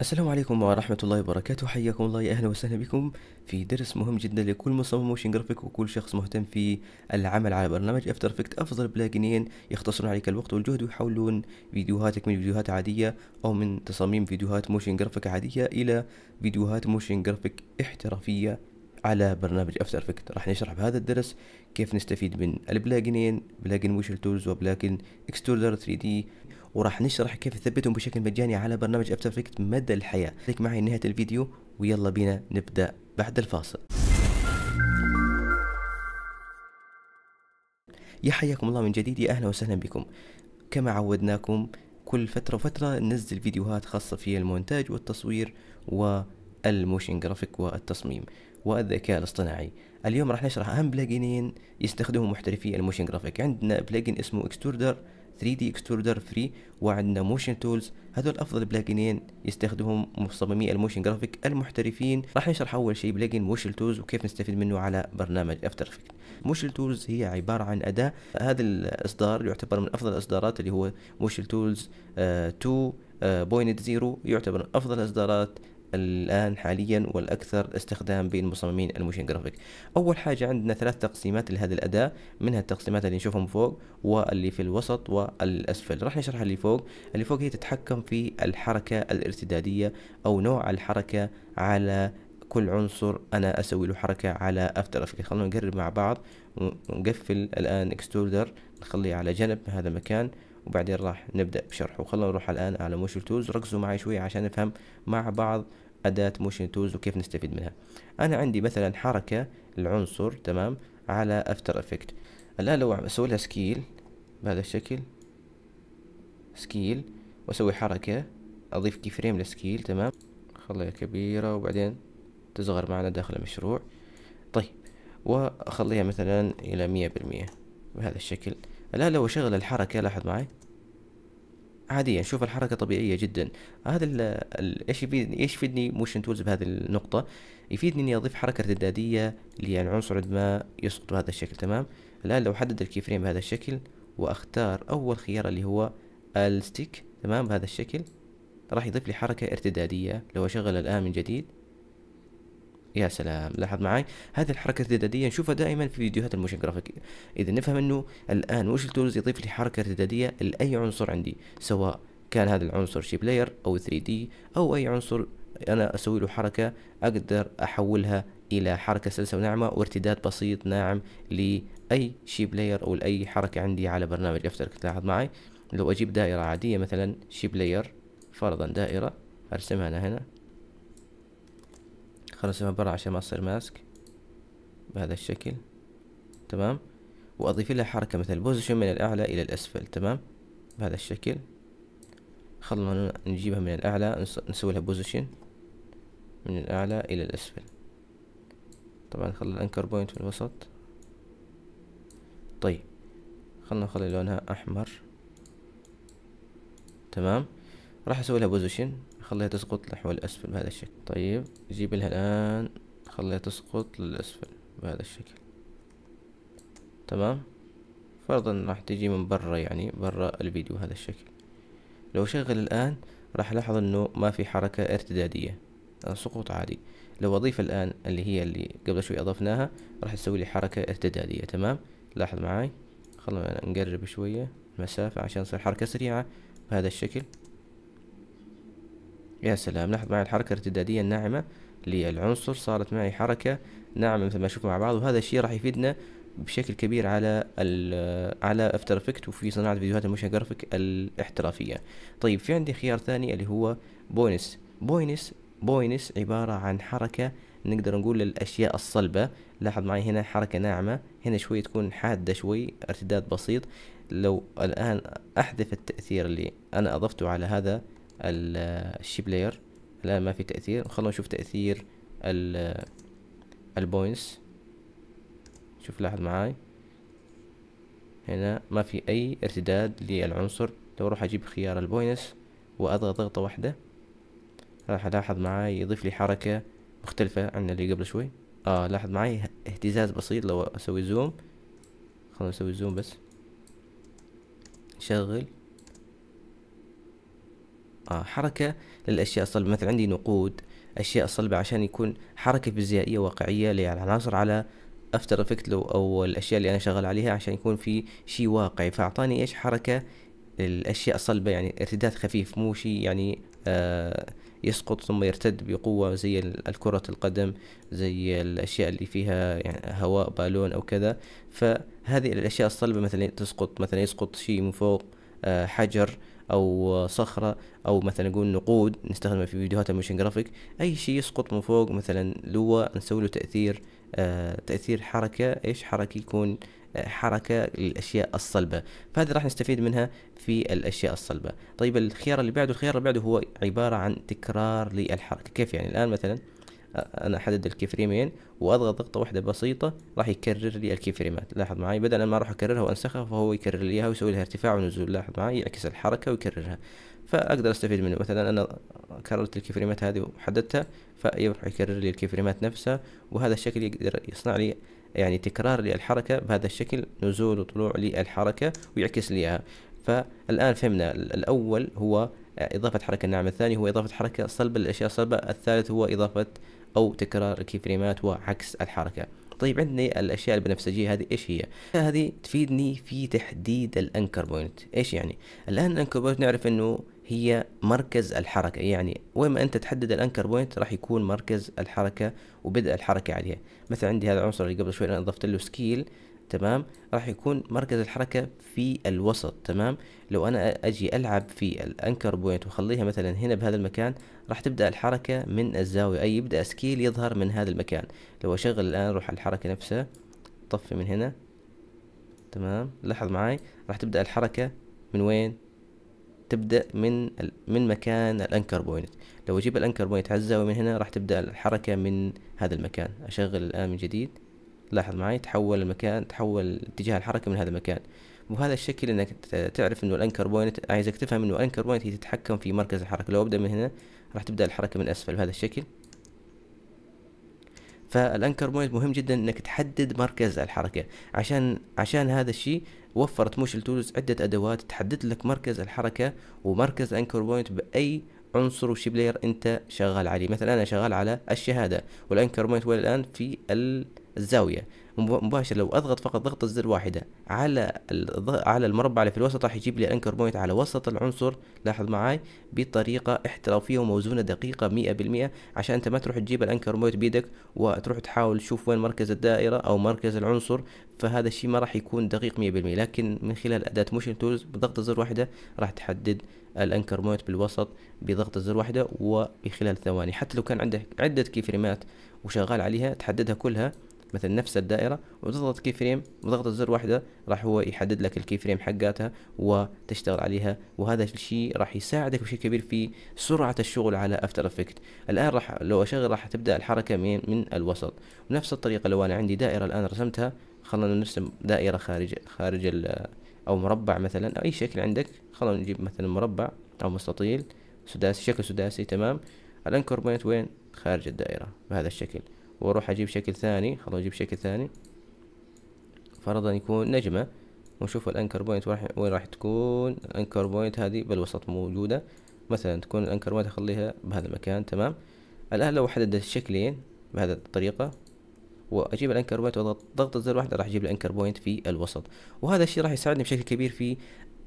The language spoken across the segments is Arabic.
السلام عليكم ورحمة الله وبركاته حياكم الله يا أهلا وسهلا بكم في درس مهم جدا لكل مصمم موشن جرافيك وكل شخص مهتم في العمل على برنامج افتر افكت افضل بلاجنين يختصرون عليك الوقت والجهد ويحولون فيديوهاتك من فيديوهات عادية او من تصاميم فيديوهات موشن جرافيك عادية الى فيديوهات موشن جرافيك احترافية على برنامج افتر افكت راح نشرح بهذا الدرس كيف نستفيد من البلاجنين بلاجن موشن تولز وبلاجن اكستوردر 3 دي وراح نشرح كيف تثبتهم بشكل مجاني على برنامج افتر افكت مدى الحياه خليك معي نهايه الفيديو ويلا بينا نبدا بعد الفاصل يا حياكم الله من جديد يا اهلا وسهلا بكم كما عودناكم كل فترة وفترة ننزل فيديوهات خاصة في المونتاج والتصوير والموشن جرافيك والتصميم والذكاء الاصطناعي اليوم راح نشرح اهم بلاجينين يستخدمهم محترفي الموشن جرافيك عندنا بلاجين اسمه اكستوردر 3 دي Extruder Free وعندنا موشن تولز هذول افضل بلاجنين يستخدمهم مصممي الموشن جرافيك المحترفين راح نشرح اول شيء بلاجن موشن تولز وكيف نستفيد منه على برنامج افتر افكت موشن تولز هي عباره عن اداه هذا الاصدار يعتبر من افضل الاصدارات اللي هو موشن تولز 2.0 يعتبر من افضل الاصدارات الآن حاليا والأكثر استخدام بين مصممين الموشن جرافيك أول حاجة عندنا ثلاث تقسيمات لهذه الأداة منها التقسيمات اللي نشوفهم فوق واللي في الوسط والأسفل راح نشرح اللي فوق اللي فوق هي تتحكم في الحركة الارتدادية أو نوع الحركة على كل عنصر انا اسوي له حركة على افتر افكت خلونا نقرب مع بعض ونقفل الان إكستوردر نخليه على جنب هذا المكان وبعدين راح نبدأ بشرحه خلونا نروح الآن على موشن تولز ركزوا معي شوية عشان نفهم مع بعض أداة موشن تولز وكيف نستفيد منها أنا عندي مثلا حركة العنصر تمام على افتر افكت الآن لو أسوي لها سكيل بهذا الشكل سكيل وأسوي حركة أضيف كي فريم للسكيل تمام خليها كبيرة وبعدين تصغر معنا داخل المشروع طيب وأخليها مثلا إلى 100% بهذا الشكل الآن لو أشغل الحركة لاحظ معي عاديا شوف الحركة طبيعية جدا هذا ايش يفيدني ايش يفيدني موشن تولز بهذه النقطة يفيدني اني اضيف حركة ارتدادية للعنصر عندما يسقط بهذا الشكل تمام الآن لو حدد الكي فريم بهذا الشكل واختار اول خيار اللي هو الستيك تمام بهذا الشكل راح يضيف لي حركة ارتدادية لو اشغل الان من جديد يا سلام لاحظ معي هذه الحركة الارتدادية نشوفها دائما في فيديوهات الموشن جرافيك إذا نفهم أنه الآن وش التولز يضيف لي حركة ارتدادية لأي عنصر عندي سواء كان هذا العنصر شيب لاير أو 3D أو أي عنصر أنا أسوي له حركة أقدر أحولها إلى حركة سلسة وناعمة وارتداد بسيط ناعم لأي شيب لاير أو لأي حركة عندي على برنامج أفتر تلاحظ معي لو أجيب دائرة عادية مثلا شيب لاير فرضا دائرة أرسمها أنا هنا خلصها برا عشان ما تصير ماسك بهذا الشكل تمام واضيف لها حركة مثل بوزيشن من الاعلى الى الاسفل تمام بهذا الشكل خلنا نجيبها من الاعلى نسوي لها بوزيشن من الاعلى الى الاسفل طبعا نخلي الانكر بوينت في الوسط طيب خلنا نخلي لونها احمر تمام راح اسوي لها بوزيشن خليها تسقط نحو الأسفل بهذا الشكل طيب جيب لها الآن خليها تسقط للأسفل بهذا الشكل تمام فرضا راح تجي من برا يعني برا الفيديو هذا الشكل لو شغل الآن راح لاحظ انه ما في حركة ارتدادية سقوط عادي لو اضيف الان اللي هي اللي قبل شوي اضفناها راح تسوي لي حركة ارتدادية تمام لاحظ معاي خلونا نقرب شوية مسافة عشان تصير حركة سريعة بهذا الشكل يا سلام لاحظ معي الحركة الارتدادية الناعمة للعنصر صارت معي حركة ناعمة مثل ما شفنا مع بعض وهذا الشيء راح يفيدنا بشكل كبير على الـ على افتر افكت وفي صناعه فيديوهات الموشن جرافيك الاحترافيه طيب في عندي خيار ثاني اللي هو بوينس بوينس بوينس عباره عن حركه نقدر نقول للاشياء الصلبه لاحظ معي هنا حركه ناعمه هنا شوي تكون حاده شوي ارتداد بسيط لو الان احذف التاثير اللي انا اضفته على هذا الشيب لاير الان ما في تأثير خلونا نشوف تأثير البوينتس شوف لاحظ معاي هنا ما في اي ارتداد للعنصر لو اروح اجيب خيار البوينتس واضغط ضغطة واحدة راح الاحظ معاي يضيف لي حركة مختلفة عن اللي قبل شوي اه لاحظ معاي اهتزاز بسيط لو اسوي زوم خلونا نسوي زوم بس شغل آه، حركة للأشياء الصلبة مثلا عندي نقود أشياء صلبة عشان يكون حركة فيزيائية واقعية للعناصر على افتر افكت لو او الاشياء اللي انا شغال عليها عشان يكون في شيء واقعي فاعطاني ايش حركه الاشياء صلبه يعني ارتداد خفيف مو شيء يعني آه يسقط ثم يرتد بقوه زي الكره القدم زي الاشياء اللي فيها يعني هواء بالون او كذا فهذه الاشياء الصلبه مثلا تسقط مثلا يسقط شيء من فوق آه حجر او صخره او مثلا نقول نقود نستخدمها في فيديوهات الموشن جرافيك اي شيء يسقط من فوق مثلا لوا نسوي له تاثير آه تاثير حركه ايش حركه يكون آه، حركه للاشياء الصلبه فهذه راح نستفيد منها في الاشياء الصلبه طيب الخيار اللي بعده الخيار اللي بعده هو عباره عن تكرار للحركه كيف يعني الان مثلا انا احدد الكيفريمين واضغط ضغطه واحده بسيطه راح يكرر لي الكيفريمات لاحظ معي بدل ما اروح اكررها وانسخها فهو يكرر لي اياها ويسوي لها ارتفاع ونزول لاحظ معي يعكس الحركه ويكررها فاقدر استفيد منه مثلا انا كررت الكيفريمات هذه وحددتها فيروح يكرر لي الكيفريمات نفسها وهذا الشكل يقدر يصنع لي يعني تكرار للحركه بهذا الشكل نزول وطلوع للحركه ويعكس لي اياها فالان فهمنا الاول هو إضافة حركة ناعمة الثاني هو إضافة حركة صلبة للأشياء الصلبة الثالث هو إضافة او تكرار الكي فريمات وعكس الحركه طيب عندنا الاشياء البنفسجيه هذه ايش هي هذه تفيدني في تحديد الانكر بوينت ايش يعني الان الانكر بوينت نعرف انه هي مركز الحركة يعني وين ما أنت تحدد الأنكر بوينت راح يكون مركز الحركة وبدء الحركة عليها مثلا عندي هذا العنصر اللي قبل شوي أنا أضفت له سكيل تمام راح يكون مركز الحركة في الوسط تمام لو انا اجي العب في الانكر بوينت واخليها مثلا هنا بهذا المكان راح تبدأ الحركة من الزاوية اي يبدأ سكيل يظهر من هذا المكان لو اشغل الان اروح على الحركة نفسها طفي من هنا تمام لاحظ معاي راح تبدأ الحركة من وين تبدأ من من مكان الانكر بوينت لو اجيب الانكر بوينت على الزاوية من هنا راح تبدأ الحركة من هذا المكان اشغل الان من جديد لاحظ معي تحول المكان تحول اتجاه الحركة من هذا المكان وهذا الشكل انك تعرف انه الانكر بوينت عايزك تفهم انه الانكر بوينت هي تتحكم في مركز الحركة لو ابدأ من هنا راح تبدأ الحركة من اسفل بهذا الشكل فالانكر بوينت مهم جدا انك تحدد مركز الحركة عشان عشان هذا الشيء وفرت موشل تولز عدة ادوات تحدد لك مركز الحركة ومركز الانكر بوينت باي عنصر وشي بلاير انت شغال عليه مثلا انا شغال على الشهادة والانكر بوينت وين الان في ال الزاوية مباشرة لو أضغط فقط ضغطة زر واحدة على على المربع اللي في الوسط راح يجيب لي انكر بوينت على وسط العنصر لاحظ معاي بطريقة احترافية وموزونة دقيقة مئة بالمئة عشان أنت ما تروح تجيب الأنكر بوينت بيدك وتروح تحاول تشوف وين مركز الدائرة أو مركز العنصر فهذا الشيء ما راح يكون دقيق مئة بالمئة لكن من خلال أداة موشن تولز بضغطة زر واحدة راح تحدد الانكر بوينت بالوسط بضغطة زر واحدة وبخلال ثواني حتى لو كان عندك عدة كيفريمات وشغال عليها تحددها كلها مثلا نفس الدائره وتضغط كي فريم وضغطه زر واحده راح هو يحدد لك الكي فريم حقاتها وتشتغل عليها وهذا الشيء راح يساعدك بشكل كبير في سرعه الشغل على افتر افكت الان راح لو اشغل راح تبدا الحركه من من الوسط بنفس الطريقه لو انا عندي دائره الان رسمتها خلينا نرسم دائره خارج خارج او مربع مثلا او اي شكل عندك خلينا نجيب مثلا مربع او مستطيل سداسي شكل سداسي تمام الانكر بوينت وين خارج الدائره بهذا الشكل واروح اجيب شكل ثاني خلاص اجيب شكل ثاني فرضا يكون نجمة ونشوف الانكر بوينت وين راح تكون الانكر بوينت هذه بالوسط موجودة مثلا تكون الانكر بوينت اخليها بهذا المكان تمام الان لو حددت الشكلين بهذه الطريقة واجيب الانكر بوينت واضغط ضغط الزر واحدة راح اجيب الانكر بوينت في الوسط وهذا الشيء راح يساعدني بشكل كبير في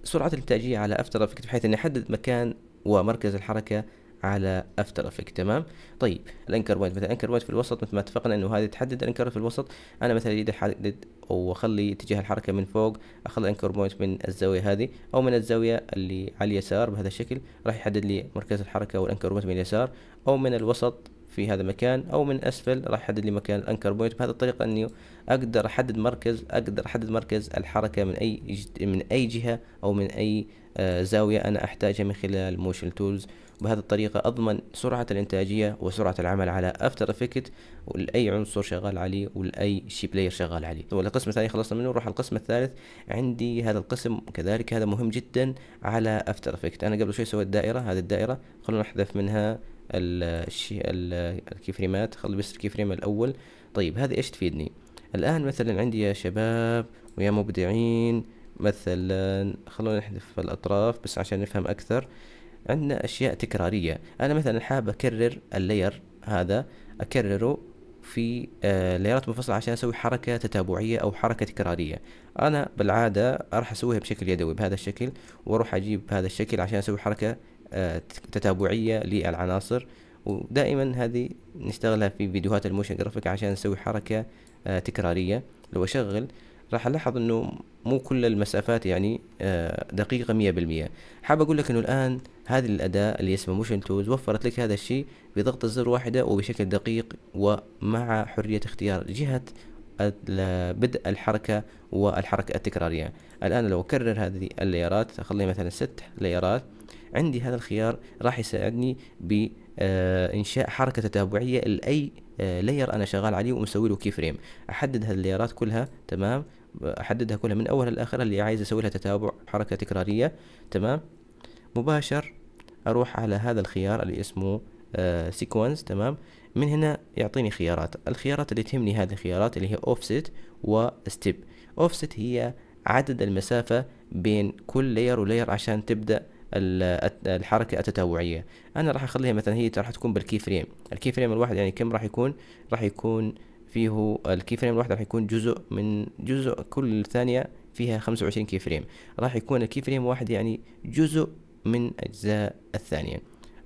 سرعة الانتاجية على افتر افكت بحيث اني احدد مكان ومركز الحركة على افتر افكت تمام طيب الانكر بوينت مثلا انكر بوينت في الوسط مثل ما اتفقنا انه هذه تحدد الانكر في الوسط انا مثلا اريد احدد واخلي اتجاه الحركه من فوق اخلي الانكر بوينت من الزاويه هذه او من الزاويه اللي على اليسار بهذا الشكل راح يحدد لي مركز الحركه والانكر بوينت من اليسار او من الوسط في هذا المكان او من اسفل راح يحدد لي مكان الانكر بوينت بهذه الطريقه اني اقدر احدد مركز اقدر احدد مركز الحركه من اي من اي جهه او من اي آه، زاويه انا احتاجها من خلال موشن تولز بهذه الطريقه اضمن سرعه الانتاجيه وسرعه العمل على افتر افكت ولاي عنصر شغال عليه ولاي شي بلاير شغال عليه والقسم القسم الثاني خلصنا منه نروح على القسم الثالث عندي هذا القسم كذلك هذا مهم جدا على افتر افكت انا قبل شوي سويت دائره هذه الدائره خلونا نحذف منها الشي الكيفريمات خلي بس الكيفريم الاول طيب هذه ايش تفيدني الان مثلا عندي يا شباب ويا مبدعين مثلا خلونا نحذف الاطراف بس عشان نفهم اكثر عندنا اشياء تكراريه انا مثلا حاب اكرر اللاير هذا اكرره في آه، ليرات منفصلة عشان أسوي حركة تتابعية أو حركة تكرارية أنا بالعادة راح أسويها بشكل يدوي بهذا الشكل وأروح أجيب هذا الشكل عشان أسوي حركة آه، تتابعية للعناصر ودائما هذه نشتغلها في فيديوهات الموشن جرافيك عشان نسوي حركة آه، تكرارية لو اشغل راح الاحظ انه مو كل المسافات يعني آه، دقيقة مية بالمية حاب اقول لك انه الان هذه الاداة اللي اسمها موشن توز وفرت لك هذا الشيء بضغط الزر واحدة وبشكل دقيق ومع حرية اختيار جهة بدء الحركة والحركة التكرارية الآن لو أكرر هذه الليارات أخلي مثلا ست ليارات عندي هذا الخيار راح يساعدني بإنشاء آه، حركة تتابعية لأي لاير آه، أنا شغال عليه ومسوي له كي فريم أحدد هذه الليارات كلها تمام أحددها كلها من أولها لآخر اللي عايز أسوي لها تتابع حركة تكرارية تمام مباشر أروح على هذا الخيار اللي اسمه سيكونس آه، تمام من هنا يعطيني خيارات الخيارات اللي تهمني هذه الخيارات اللي هي offset و step offset هي عدد المسافة بين كل لير ولير عشان تبدأ الحركة التتابعية أنا راح أخليها مثلا هي راح تكون بالكي فريم الكي فريم الواحد يعني كم راح يكون راح يكون فيه الكي فريم الواحد راح يكون جزء من جزء كل ثانية فيها 25 كي فريم راح يكون الكي فريم واحد يعني جزء من أجزاء الثانية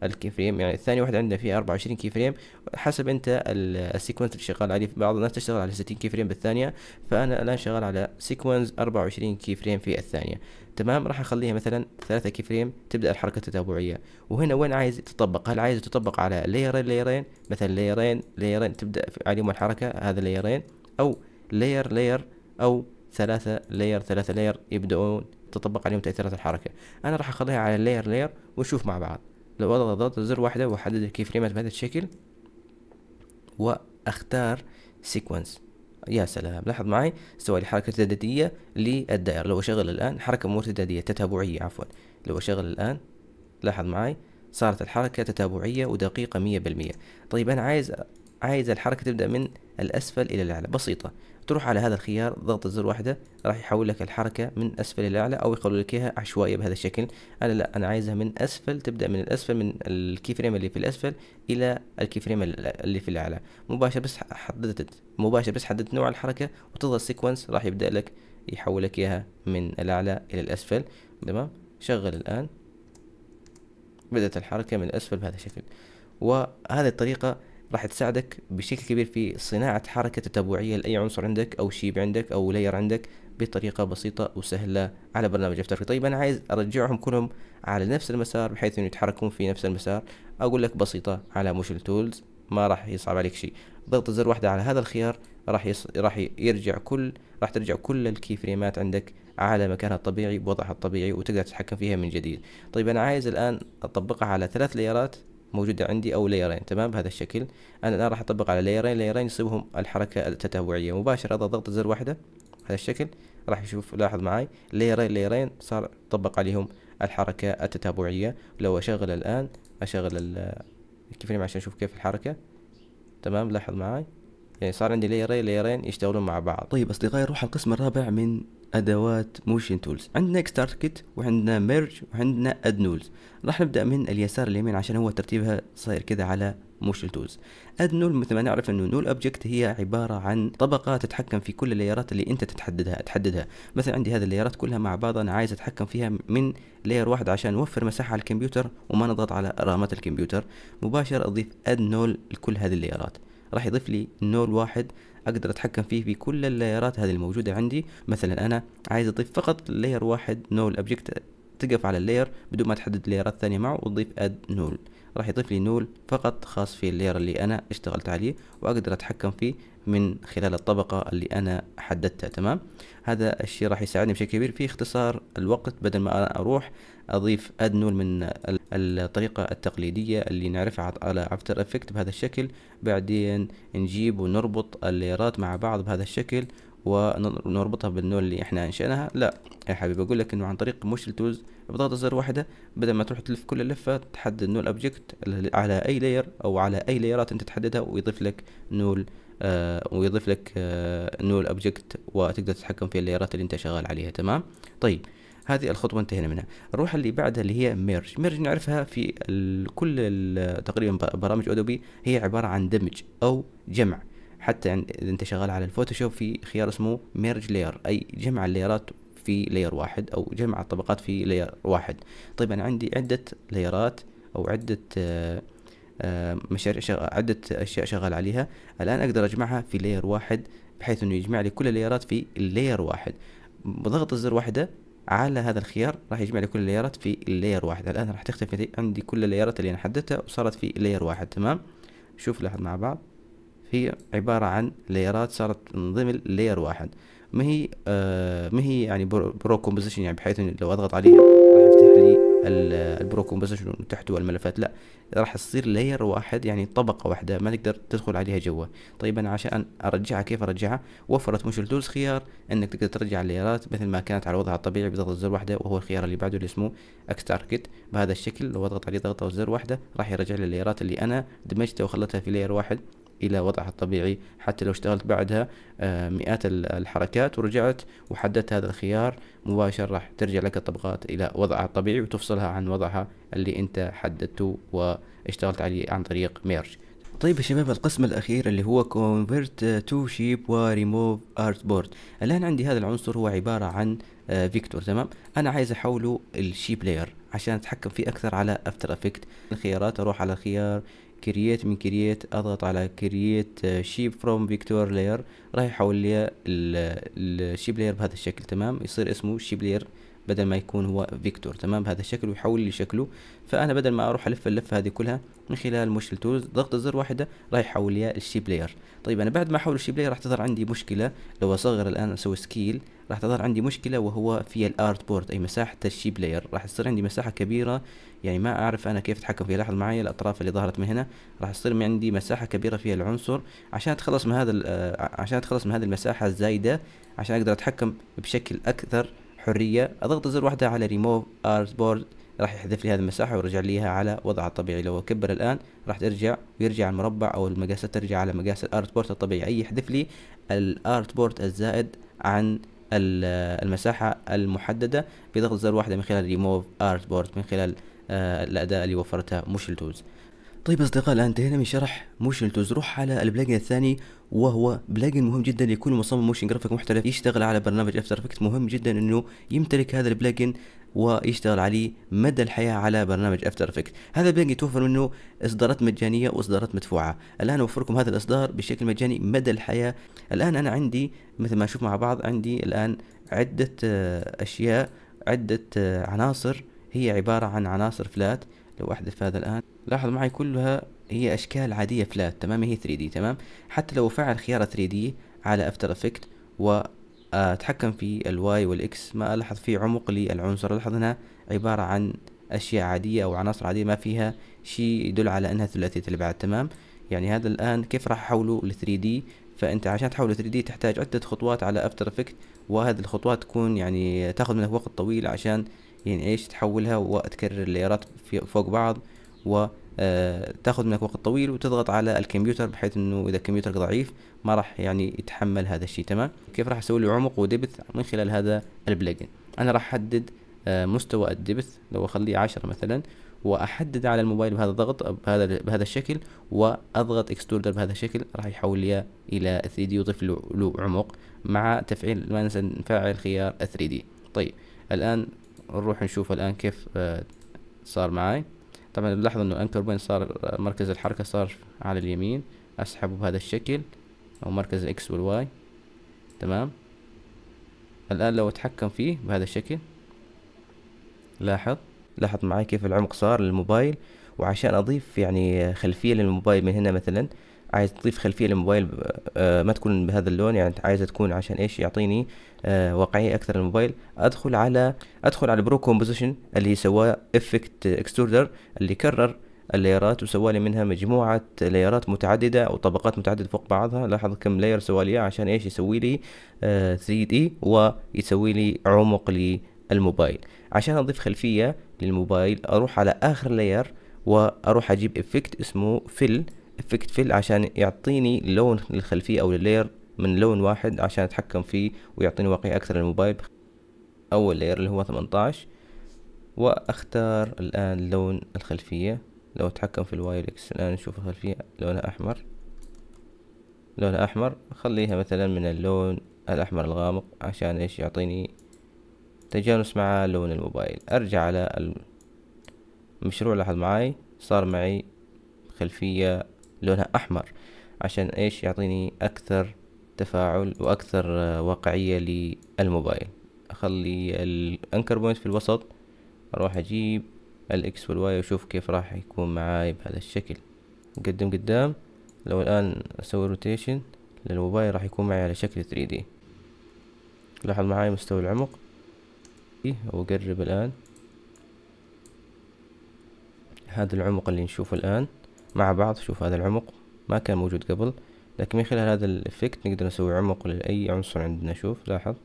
الكي فريم يعني الثانية واحدة عندنا فيها 24 كي فريم حسب انت السيكونس اللي شغال عليه بعض الناس تشتغل على 60 كي فريم بالثانية فانا الان شغال على سيكونس 24 كي فريم في الثانية تمام راح اخليها مثلا ثلاثة كي فريم تبدا الحركه التتابعيه وهنا وين عايز تطبق هل عايز تطبق على ليرين ليرين مثلا ليرين ليرين تبدا عليهم الحركه هذا ليرين او لير لير او ثلاثة لير ثلاثة لير يبدأون تطبق عليهم تأثيرات الحركة أنا راح أخليها على لير لير ونشوف مع بعض لو أضغط زر واحدة وأحدد الكي فريمات بهذا الشكل وأختار سيكونس يا سلام لاحظ معي سوى لي حركة ارتدادية للدائرة لو أشغل الآن حركة مو ارتدادية تتابعية عفوا لو أشغل الآن لاحظ معي صارت الحركة تتابعية ودقيقة مية بالمية طيب أنا عايز عايز الحركة تبدأ من الأسفل إلى الأعلى بسيطة تروح على هذا الخيار ضغط زر واحدة راح يحول لك الحركة من أسفل إلى أعلى أو يقول لك إياها عشوائية بهذا الشكل أنا لا أنا عايزها من أسفل تبدأ من الأسفل من الكي فريم اللي في الأسفل إلى الكي فريم اللي في الأعلى مباشر بس حددت مباشر بس حددت نوع الحركة وتضغط سيكونس راح يبدأ لك يحول لك إياها من الأعلى إلى الأسفل تمام شغل الآن بدأت الحركة من الأسفل بهذا الشكل وهذه الطريقة راح تساعدك بشكل كبير في صناعة حركة تتابعية لأي عنصر عندك أو شيب عندك أو لاير عندك بطريقة بسيطة وسهلة على برنامج افتر طيب أنا عايز أرجعهم كلهم على نفس المسار بحيث أنه يتحركون في نفس المسار أقول لك بسيطة على موشن تولز ما راح يصعب عليك شيء ضغط زر واحدة على هذا الخيار راح يص... راح يرجع كل راح ترجع كل الكي فريمات عندك على مكانها الطبيعي بوضعها الطبيعي وتقدر تتحكم فيها من جديد طيب انا عايز الان اطبقها على ثلاث ليرات موجودة عندي أو ليرين تمام بهذا الشكل أنا الآن راح أطبق على ليرين ليرين يصيبهم الحركة التتابعية مباشرة هذا ضغط زر واحدة بهذا الشكل راح يشوف لاحظ معي ليرين ليرين صار طبق عليهم الحركة التتابعية لو أشغل الآن أشغل الكيفريم عشان أشوف كيف الحركة تمام لاحظ معي يعني صار عندي ليرين ليرين يشتغلون مع بعض طيب أصدقائي نروح القسم الرابع من ادوات موشن تولز عندنا اكستارت كيت وعندنا ميرج وعندنا اد نولز راح نبدا من اليسار اليمين عشان هو ترتيبها صاير كذا على موشن تولز اد نول مثل ما نعرف انه نول اوبجكت هي عباره عن طبقه تتحكم في كل الليرات اللي انت تتحددها تحددها مثلا عندي هذه الليرات كلها مع بعض انا عايز اتحكم فيها من لاير واحد عشان نوفر مساحه على الكمبيوتر وما نضغط على رامات الكمبيوتر مباشره اضيف اد نول لكل هذه الليرات راح يضيف لي نول واحد اقدر اتحكم فيه بكل اللايرات هذه الموجوده عندي مثلا انا عايز اضيف فقط لاير واحد نول ابجكت تقف على اللاير بدون ما تحدد لايرات ثانيه معه وتضيف اد نول راح يضيف لي نول فقط خاص في اللاير اللي انا اشتغلت عليه واقدر اتحكم فيه من خلال الطبقة اللي أنا حددتها تمام هذا الشيء راح يساعدني بشكل كبير في اختصار الوقت بدل ما أنا أروح أضيف أد نول من الطريقة التقليدية اللي نعرفها على افتر افكت بهذا الشكل بعدين نجيب ونربط الليرات مع بعض بهذا الشكل ونربطها بالنول اللي احنا انشأناها لا يا حبيبي اقول لك انه عن طريق موشن تولز بضغطة زر واحدة بدل ما تروح تلف كل لفة تحدد نول اوبجكت على اي لاير او على اي ليرات انت تحددها ويضيف لك نول آه ويضيف لك آه نول اوبجكت وتقدر تتحكم في الليرات اللي انت شغال عليها تمام طيب هذه الخطوه انتهينا منها نروح اللي بعدها اللي هي ميرج ميرج نعرفها في كل تقريبا برامج ادوبي هي عباره عن دمج او جمع حتى اذا انت شغال على الفوتوشوب في خيار اسمه ميرج لاير اي جمع الليرات في لاير واحد او جمع الطبقات في لاير واحد طيب انا عندي عده لايرات او عده آه، مشاريع شغ... عدة أشياء شغال عليها الآن أقدر أجمعها في لاير واحد بحيث أنه يجمع لي كل اللايرات في لاير واحد بضغط الزر واحدة على هذا الخيار راح يجمع لي كل الليارات في لاير واحد الان راح تختفي عندي كل الليارات اللي انا حددتها وصارت في لاير واحد تمام شوف لاحظ مع بعض هي عبارة عن ليرات صارت من ضمن لير واحد ما هي آه ما هي يعني برو كومبوزيشن يعني بحيث لو اضغط عليها البرو بس تحته الملفات لا راح تصير لاير واحد يعني طبقه واحده ما تقدر تدخل عليها جوا طيب انا عشان ارجعها كيف ارجعها وفرت موشن تولز خيار انك تقدر ترجع الليرات مثل ما كانت على وضعها الطبيعي بضغط زر واحده وهو الخيار اللي بعده اللي اسمه اكس بهذا الشكل لو اضغط عليه ضغطه زر واحده راح يرجع لي الليرات اللي انا دمجتها وخلتها في لاير واحد إلى وضعها الطبيعي حتى لو اشتغلت بعدها آه، مئات الحركات ورجعت وحددت هذا الخيار مباشر راح ترجع لك الطبقات إلى وضعها الطبيعي وتفصلها عن وضعها اللي أنت حددته واشتغلت عليه عن طريق ميرج طيب يا شباب القسم الأخير اللي هو convert to shape و remove artboard الآن عندي هذا العنصر هو عبارة عن آه، فيكتور تمام أنا عايز أحوله الشيب لاير عشان أتحكم فيه أكثر على أفتر أفكت الخيارات أروح على خيار كرييت من كرييت اضغط على كرييت آه، شيب فروم فيكتور لاير راح يحول لي الشيب لاير بهذا الشكل تمام يصير اسمه شيب لاير بدل ما يكون هو فيكتور تمام بهذا الشكل ويحول لي شكله فانا بدل ما اروح الف اللفه هذه كلها من خلال مشكل تولز ضغط زر واحده راح يحول لي الشيب لاير طيب انا بعد ما احول الشيب لاير راح تظهر عندي مشكله لو اصغر الان اسوي سكيل راح تظهر عندي مشكله وهو في الارت بورد اي مساحه الشيب لاير راح تصير عندي مساحه كبيره يعني ما اعرف انا كيف اتحكم فيها لاحظ معي الاطراف اللي ظهرت من هنا راح تصير عندي مساحه كبيره فيها العنصر عشان اتخلص من هذا آه، عشان اتخلص من هذه المساحه الزايده عشان اقدر اتحكم بشكل اكثر حرية أضغط زر واحدة على ريموف ارز بورد راح يحذف لي هذه المساحة ويرجع ليها على وضعها الطبيعي لو أكبر الآن راح ترجع ويرجع المربع أو المقاسات ترجع على مقاس الارت بورد الطبيعي اي يحذف لي الارت بورد الزائد عن المساحة المحددة بضغط زر واحدة من خلال ريموف ارت بورد من خلال آه، الأداة اللي وفرتها موشن تولز طيب أصدقاء الآن انتهينا من شرح موشن تولز روح على البلاجن الثاني وهو بلاجن مهم جدا يكون مصمم موشن جرافيك محترف يشتغل على برنامج افتر افكت مهم جدا انه يمتلك هذا البلاجن ويشتغل عليه مدى الحياة على برنامج افتر افكت هذا البلاجن يتوفر منه اصدارات مجانية واصدارات مدفوعة الآن اوفر لكم هذا الاصدار بشكل مجاني مدى الحياة الآن انا عندي مثل ما نشوف مع بعض عندي الآن عدة آه، اشياء عدة آه، عناصر هي عبارة عن عناصر فلات لو احذف هذا الآن لاحظ معي كلها هي اشكال عادية فلات تمام هي 3 دي تمام حتى لو فعل خيار 3 دي على افتر افكت واتحكم في الواي والاكس ما الاحظ في عمق للعنصر الاحظ انها عبارة عن اشياء عادية او عناصر عادية ما فيها شيء يدل على انها ثلاثية الابعاد تمام يعني هذا الان كيف راح احوله ل 3D فانت عشان تحوله 3D تحتاج عدة خطوات على افتر افكت وهذه الخطوات تكون يعني تاخذ منك وقت طويل عشان يعني ايش تحولها وتكرر الليرات فوق بعض و تاخذ منك وقت طويل وتضغط على الكمبيوتر بحيث انه اذا كمبيوترك ضعيف ما راح يعني يتحمل هذا الشيء تمام كيف راح اسوي له عمق ودبث من خلال هذا البلجن انا راح احدد آه، مستوى الدبث لو اخليه 10 مثلا واحدد على الموبايل بهذا الضغط بهذا بهذا الشكل واضغط اكستوردر بهذا الشكل راح يحول لي الى 3 دي ويضيف له عمق مع تفعيل ما ننسى نفعل خيار 3 دي طيب الان نروح نشوف الان كيف آه، صار معي طبعا لاحظ انه انكر بوينت صار مركز الحركة صار على اليمين اسحبه بهذا الشكل او مركز الاكس والواي تمام الان لو اتحكم فيه بهذا الشكل لاحظ لاحظ معي كيف العمق صار للموبايل وعشان اضيف يعني خلفية للموبايل من هنا مثلا عايز تضيف خلفيه للموبايل آه، ما تكون بهذا اللون يعني عايزه تكون عشان ايش يعطيني آه، واقعيه اكثر الموبايل ادخل على ادخل على برو كومبوزيشن اللي سواه افكت اكستوردر اللي كرر الليرات وسوى لي منها مجموعة ليرات متعددة أو طبقات متعددة فوق بعضها لاحظ كم لاير سوى لي عشان إيش يسوي لي آه 3D ويسوي لي عمق للموبايل عشان أضيف خلفية للموبايل أروح على آخر لاير وأروح أجيب إفكت اسمه فيل افكت فيل عشان يعطيني لون للخلفية او لللاير من لون واحد عشان اتحكم فيه ويعطيني واقعية اكثر للموبايل اول لاير اللي هو 18 واختار الان لون الخلفية لو اتحكم في الواير اكس الان نشوف الخلفية لونها احمر لونها احمر خليها مثلا من اللون الاحمر الغامق عشان ايش يعطيني تجانس مع لون الموبايل ارجع على المشروع لاحظ معاي صار معي خلفية لونها أحمر عشان إيش يعطيني أكثر تفاعل وأكثر آه، واقعية للموبايل أخلي الأنكر بوينت في الوسط أروح أجيب الإكس والواي وأشوف كيف راح يكون معاي بهذا الشكل نقدم قدام لو الآن أسوي روتيشن للموبايل راح يكون معي على شكل 3D لاحظ معاي مستوى العمق وأقرب الآن هذا العمق اللي نشوفه الآن مع بعض شوف هذا العمق ما كان موجود قبل لكن من خلال هذا الإفكت نقدر نسوي عمق لأي عنصر عندنا شوف لاحظ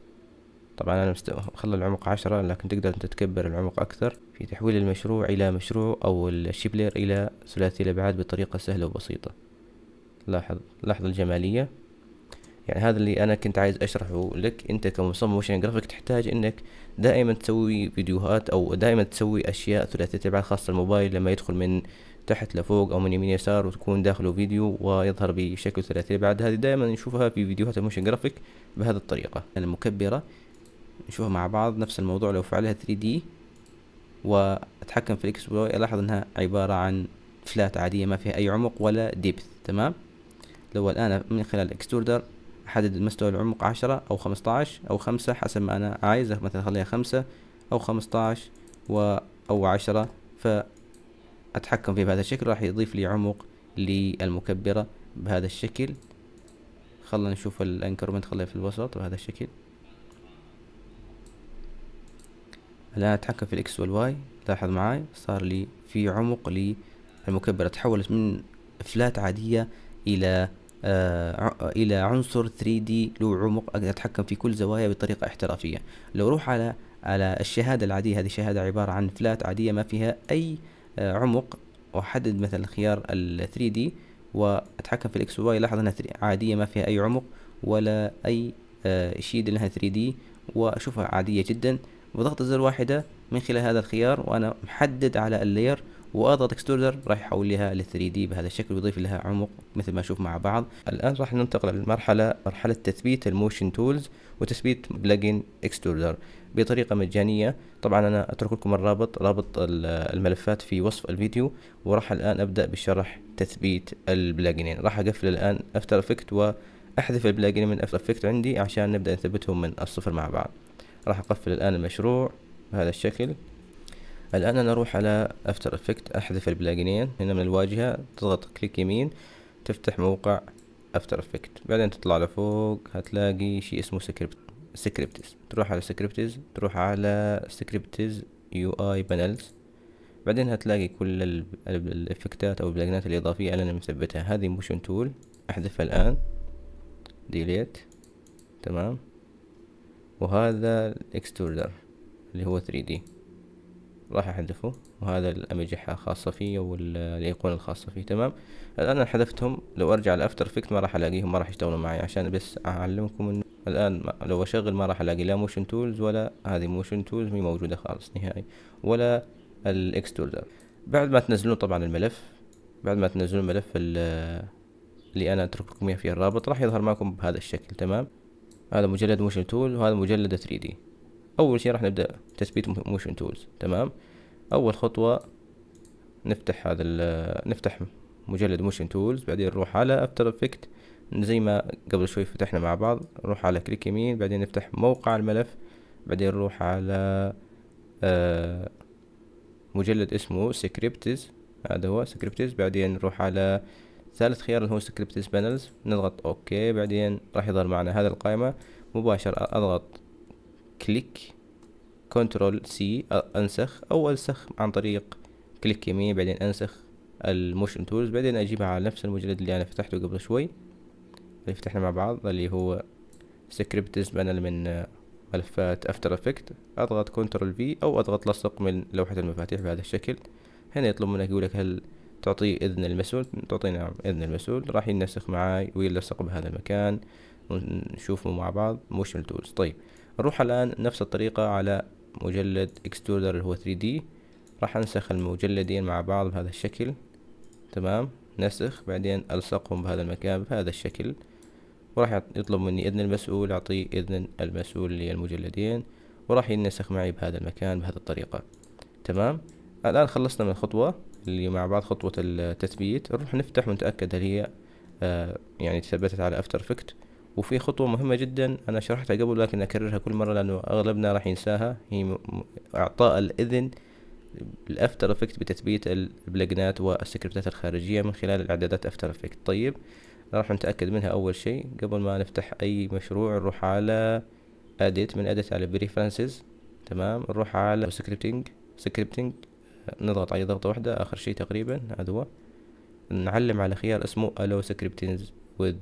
طبعا أنا مست... خلى العمق عشرة لكن تقدر أنت تكبر العمق أكثر في تحويل المشروع إلى مشروع أو الشيبلير إلى ثلاثي الأبعاد بطريقة سهلة وبسيطة لاحظ لاحظ الجمالية يعني هذا اللي أنا كنت عايز أشرحه لك أنت كمصمم موشن يعني جرافيك تحتاج أنك دائما تسوي فيديوهات أو دائما تسوي أشياء ثلاثية الأبعاد خاصة الموبايل لما يدخل من تحت لفوق او من يمين يسار وتكون داخله فيديو ويظهر بشكل ثلاثي بعد هذه دائما نشوفها في فيديوهات الموشن جرافيك بهذه الطريقه المكبره نشوفها مع بعض نفس الموضوع لو فعلها 3 دي واتحكم في الاكس والاي الاحظ انها عباره عن فلات عاديه ما فيها اي عمق ولا ديبث تمام لو الان من خلال الاكستوردر احدد مستوى العمق عشرة او خمسة عشر او خمسة حسب ما انا عايزه مثلا خليها خمسة او خمسة عشر و او عشرة ف أتحكم فيه بهذا الشكل راح يضيف لي عمق للمكبرة بهذا الشكل خلنا نشوف الانكرمنت خليه في الوسط بهذا الشكل الآن أتحكم في الإكس والواي لاحظ معاي صار لي في عمق للمكبرة تحولت من فلات عادية إلى آه إلى عنصر 3D له عمق أقدر أتحكم في كل زوايا بطريقة احترافية لو روح على على الشهادة العادية هذه الشهادة عبارة عن فلات عادية ما فيها أي آه، عمق واحدد مثلا خيار ال 3 d واتحكم في الاكس واي لاحظ انها عاديه ما فيها اي عمق ولا اي آه، شيء لانها 3 d واشوفها عاديه جدا بضغط زر واحده من خلال هذا الخيار وانا محدد على اللير وايضا تكستوردر راح يحول لها 3 دي بهذا الشكل ويضيف لها عمق مثل ما نشوف مع بعض الان راح ننتقل للمرحله مرحله تثبيت الموشن تولز وتثبيت بلجن اكستوردر بطريقه مجانيه طبعا انا اترك لكم الرابط رابط الملفات في وصف الفيديو وراح الان ابدا بشرح تثبيت البلاجنين راح اقفل الان افتر افكت واحذف البلاجنين من افتر افكت عندي عشان نبدا نثبتهم من الصفر مع بعض راح اقفل الان المشروع بهذا الشكل الآن أنا أروح على أفتر إفكت أحذف البلاجينين هنا من الواجهة تضغط كليك يمين تفتح موقع أفتر إفكت بعدين تطلع لفوق هتلاقي شيء اسمه سكريبت سكريبتز تروح على سكريبتز تروح على سكريبتز يو اي بانلز بعدين هتلاقي كل الافكتات او البلاجنات الاضافيه اللي انا مثبتها هذه موشن تول احذفها الان ديليت تمام وهذا الاكستوردر اللي هو 3 دي راح احذفه وهذا الامجحة خاصة فيه والايقونة الخاصة فيه تمام الان انا حذفتهم لو ارجع لافتر افكت ما راح الاقيهم ما راح يشتغلوا معي عشان بس اعلمكم انه الان لو اشغل ما راح الاقي لا موشن تولز ولا هذه موشن تولز مي موجودة خالص نهائي ولا تولز بعد ما تنزلون طبعا الملف بعد ما تنزلون الملف اللي انا اترك لكم اياه فيه الرابط راح يظهر معكم بهذا الشكل تمام هذا مجلد موشن تول وهذا مجلد 3 دي اول شي راح نبدا تثبيت موشن تولز تمام اول خطوه نفتح هذا نفتح مجلد موشن تولز بعدين نروح على افتر افكت زي ما قبل شوي فتحنا مع بعض نروح على كليك يمين بعدين نفتح موقع الملف بعدين نروح على آه، مجلد اسمه سكريبتز هذا هو سكريبتز بعدين نروح على ثالث خيار اللي هو سكريبتز بانلز نضغط اوكي بعدين راح يظهر معنا هذا القائمة مباشرة اضغط كليك كنترول سي انسخ او انسخ عن طريق كليك يمين بعدين انسخ الموشن تولز بعدين اجيبها على نفس المجلد اللي انا فتحته قبل شوي اللي فتحنا مع بعض اللي هو سكريبتز بانل من آه، ملفات افتر افكت اضغط كنترول في او اضغط لصق من لوحة المفاتيح بهذا الشكل هنا يطلب منك يقولك هل تعطيه اذن المسؤول تعطي نعم اذن المسؤول راح ينسخ معاي ويلصق بهذا المكان ونشوفه مع بعض موشن تولز طيب نروح الآن نفس الطريقة على مجلد اكسترودر اللي هو 3D راح انسخ المجلدين مع بعض بهذا الشكل تمام نسخ بعدين الصقهم بهذا المكان بهذا الشكل وراح يطلب مني اذن المسؤول اعطيه اذن المسؤول للمجلدين وراح ينسخ معي بهذا المكان بهذه الطريقة تمام الآن خلصنا من الخطوة اللي مع بعض خطوة التثبيت نروح نفتح ونتأكد هل هي آه يعني تثبتت على افتر افكت وفي خطوة مهمة جدا أنا شرحتها قبل لكن أكررها كل مرة لأنه أغلبنا راح ينساها هي إعطاء الإذن الأفتر إفكت بتثبيت البلجنات والسكريبتات الخارجية من خلال الإعدادات أفتر إفكت طيب راح نتأكد منها أول شيء قبل ما نفتح أي مشروع نروح على أديت من أديت على بريفرنسز تمام نروح على سكريبتنج سكريبتنج آه، نضغط عليه ضغطة واحدة آخر شيء تقريبا هذا هو نعلم على خيار اسمه ألو سكريبتينز وذ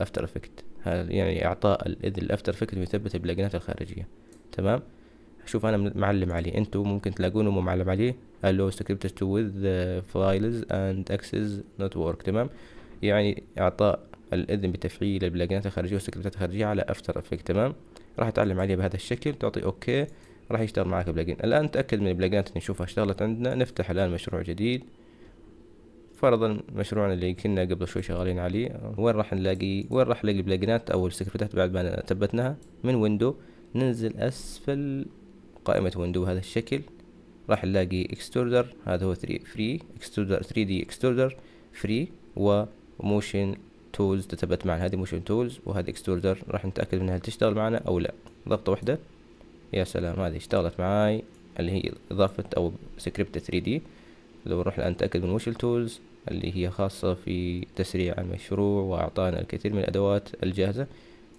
افتر افكت يعني اعطاء الاذن الافتر افكت يثبت البلاجنات الخارجيه تمام شوف انا معلم عليه انتوا ممكن تلاقونه مو معلم عليه الو سكريبت تو وذ فايلز اند اكسس نوت ورك تمام يعني اعطاء الاذن بتفعيل البلاجنات الخارجيه والسكريبتات الخارجيه على افتر افكت تمام راح اتعلم عليه بهذا الشكل تعطي اوكي راح يشتغل معك بلاجين الان تاكد من البلاجنات اللي نشوفها اشتغلت عندنا نفتح الان مشروع جديد فرضا مشروعنا اللي كنا قبل شوي شغالين عليه وين راح نلاقي وين راح نلاقي البلاجنات او السكريبتات بعد ما ثبتناها من ويندو ننزل اسفل قائمة ويندو بهذا الشكل راح نلاقي اكستوردر هذا هو فري اكستوردر 3 دي اكستوردر فري وموشن تولز تثبت معنا هذه موشن تولز وهذه اكستوردر راح نتاكد منها هل تشتغل معنا او لا ضغطه واحده يا سلام هذه اشتغلت معاي اللي هي اضافه او سكريبت 3 دي لو نروح الآن نتأكد من وشل تولز اللي هي خاصة في تسريع المشروع وأعطانا الكثير من الأدوات الجاهزة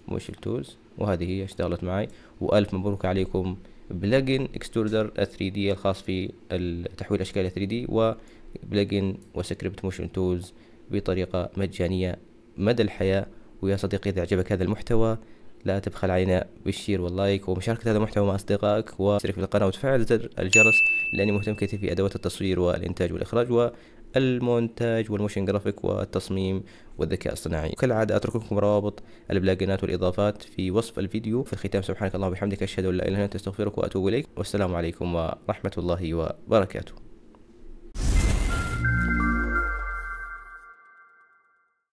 وشل تولز وهذه هي اشتغلت معي وألف مبروك عليكم بلجن اكستوردر 3 دي الخاص في تحويل أشكال 3 دي وبلجن وسكريبت موشن تولز بطريقة مجانية مدى الحياة ويا صديقي إذا عجبك هذا المحتوى لا تبخل علينا بالشير واللايك ومشاركة هذا المحتوى مع أصدقائك واشترك في القناة وتفعل زر الجرس لأني مهتم كثير في أدوات التصوير والإنتاج والإخراج والمونتاج والموشن جرافيك والتصميم والذكاء الصناعي كالعادة أترك لكم روابط البلاجينات والإضافات في وصف الفيديو في الختام سبحانك اللهم وبحمدك أشهد أن لا إله إلا أنت أستغفرك وأتوب إليك والسلام عليكم ورحمة الله وبركاته